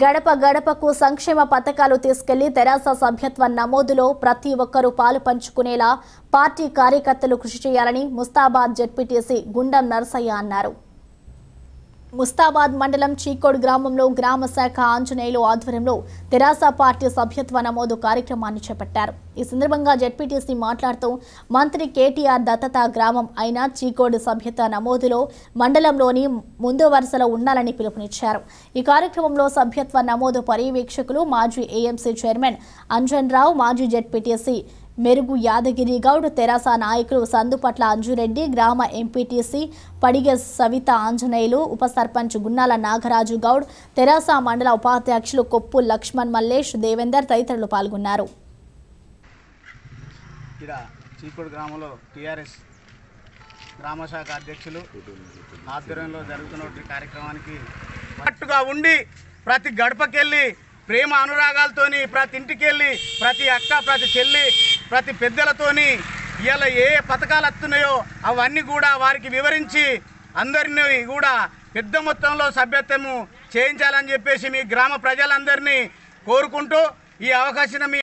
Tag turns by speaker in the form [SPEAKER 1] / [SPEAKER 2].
[SPEAKER 1] గడప గడపకు సంక్షేమ పథకాలు తీసుకెళ్లి తెరాస సభ్యత్వ నమోదులో ప్రతి ఒక్కరూ పాలు పంచుకునేలా పార్టీ కార్యకర్తలు కృషి చేయాలని ముస్తాబాద్ జడ్పీటీసీ గుండం నర్సయ్య అన్నారు ముస్తాబాద్ మండలం చీకోడ్ గ్రామంలో గ్రామ శాఖ ఆంజనేయులు ఆధ్వర్యంలో తెరాస పార్టీ సభ్యత్వ నమోదు కార్యక్రమాన్ని చేపట్టారు ఈ సందర్భంగా జెడ్పీటీసీ మాట్లాడుతూ మంత్రి కేటీఆర్ దత్తత గ్రామం అయిన చీకోడు సభ్యత నమోదులో మండలంలోని ముందు వరుసలో ఉండాలని పిలుపునిచ్చారు ఈ కార్యక్రమంలో సభ్యత్వ నమోదు పర్యవేక్షకులు మాజీ ఏఎంసీ చైర్మన్ అంజన్ రావు మాజీ జెడ్పీటీసీ మెరుగు యాదగిరి గౌడ్ తెరాస నాయకులు సందుపట్ల అంజురెడ్డి గ్రామ ఎంపీటీసీ పడిగ సవిత ఆంజనేయులు ఉప సర్పంచ్ గున్నాల నాగరాజు గౌడ్ తెరాస మండల ఉపాధ్యక్షులు కొప్పు లక్ష్మణ్ మల్లేష్ దేవేందర్ తదితరులు పాల్గొన్నారు
[SPEAKER 2] గ్రామశాఖ అధ్యక్షులు ఆధ్వర్యంలో జరుగుతున్నటువంటి కార్యక్రమానికి
[SPEAKER 3] ఉండి ప్రతి గడపకెళ్ళి ప్రేమ అనురాగాలతోని ప్రతి ఇంటికి వెళ్ళి ప్రతి అక్క ప్రతి చెల్లి ప్రతి పెద్దలతోని ఇలా ఏ పథకాలు వస్తున్నాయో అవన్నీ కూడా వారికి వివరించి అందరినీ కూడా పెద్ద మొత్తంలో సభ్యత్వము చేయించాలని చెప్పేసి మీ గ్రామ ప్రజలందరినీ కోరుకుంటూ ఈ అవకాశం మీ